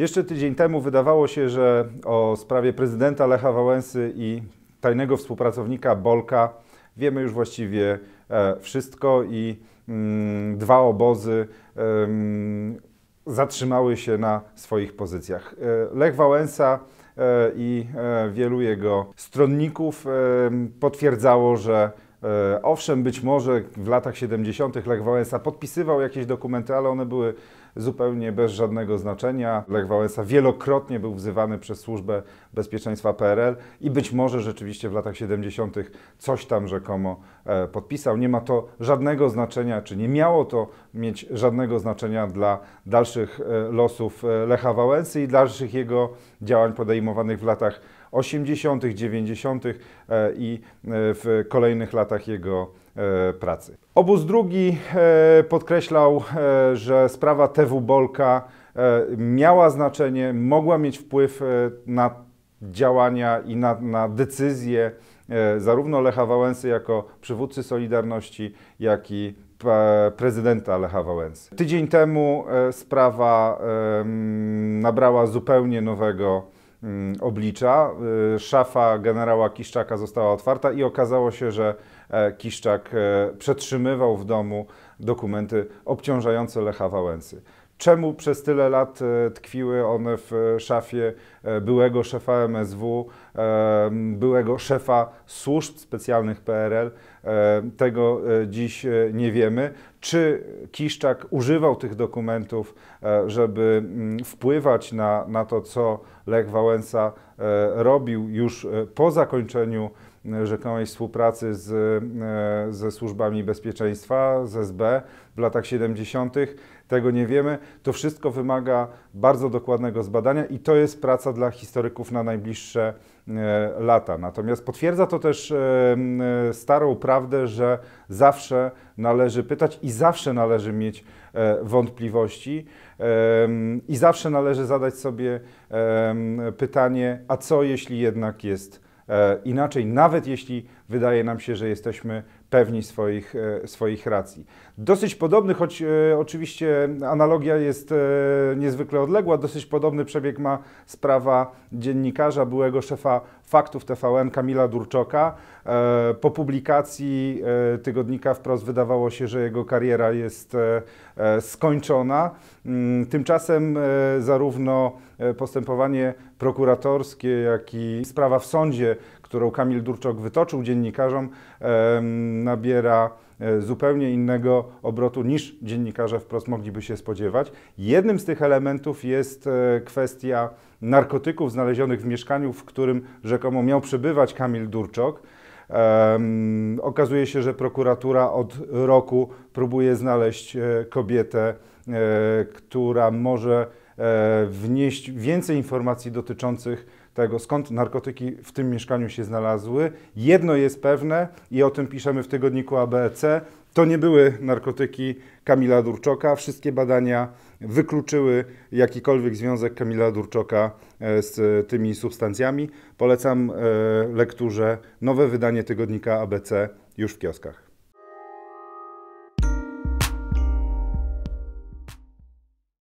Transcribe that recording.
Jeszcze tydzień temu wydawało się, że o sprawie prezydenta Lecha Wałęsy i tajnego współpracownika Bolka wiemy już właściwie e, wszystko i mm, dwa obozy zatrzymały się na swoich pozycjach. E, Lech Wałęsa e, i wielu jego stronników potwierdzało, że E, owszem, być może w latach 70. Lech Wałęsa podpisywał jakieś dokumenty, ale one były zupełnie bez żadnego znaczenia. Lech Wałęsa wielokrotnie był wzywany przez Służbę Bezpieczeństwa PRL i być może rzeczywiście w latach 70. coś tam rzekomo e, podpisał. Nie ma to żadnego znaczenia, czy nie miało to mieć żadnego znaczenia dla dalszych e, losów Lecha Wałęsy i dalszych jego działań podejmowanych w latach 80., 90. E, i e, w kolejnych latach jego e, pracy. Obóz drugi podkreślał, że sprawa TW Bolka miała znaczenie, mogła mieć wpływ na działania i na, na decyzje zarówno Lecha Wałęsy jako przywódcy Solidarności, jak i prezydenta Lecha Wałęsy. Tydzień temu sprawa nabrała zupełnie nowego Mm, oblicza. Y, szafa generała Kiszczaka została otwarta i okazało się, że e, Kiszczak e, przetrzymywał w domu dokumenty obciążające Lecha Wałęsy. Czemu przez tyle lat e, tkwiły one w szafie byłego szefa MSW, byłego szefa służb specjalnych PRL? E, tego e, dziś e, nie wiemy. Czy Kiszczak używał tych dokumentów, żeby mm, wpływać na, na to, co Lech Wałęsa robił już po zakończeniu rzekomej współpracy z, ze służbami bezpieczeństwa, z SB w latach 70. Tego nie wiemy. To wszystko wymaga bardzo dokładnego zbadania i to jest praca dla historyków na najbliższe E, lata. Natomiast potwierdza to też e, e, starą prawdę, że zawsze należy pytać i zawsze należy mieć wątpliwości i zawsze należy zadać sobie pytanie, a co jeśli jednak jest inaczej, nawet jeśli wydaje nam się, że jesteśmy pewni swoich, e, swoich racji. Dosyć podobny, choć e, oczywiście analogia jest e, niezwykle odległa, dosyć podobny przebieg ma sprawa dziennikarza, byłego szefa Faktów TVN Kamila Durczoka. E, po publikacji e, tygodnika wprost wydawało się, że jego kariera jest e, skończona. Mm, tymczasem zarówno postępowanie prokuratorskie, jak i sprawa w sądzie, którą Kamil Durczok wytoczył dziennikarzom, nabiera E, zupełnie innego obrotu niż dziennikarze wprost mogliby się spodziewać. Jednym z tych elementów jest e, kwestia narkotyków znalezionych w mieszkaniu, w którym rzekomo miał przebywać Kamil Durczok. Um, okazuje się, że prokuratura od roku próbuje znaleźć e, kobietę, która może wnieść więcej informacji dotyczących tego, skąd narkotyki w tym mieszkaniu się znalazły. Jedno jest pewne i o tym piszemy w tygodniku ABC. To nie były narkotyki Kamila Durczoka. Wszystkie badania wykluczyły jakikolwiek związek Kamila Durczoka e, z tymi substancjami. Polecam e, lekturze nowe wydanie tygodnika ABC już w kioskach.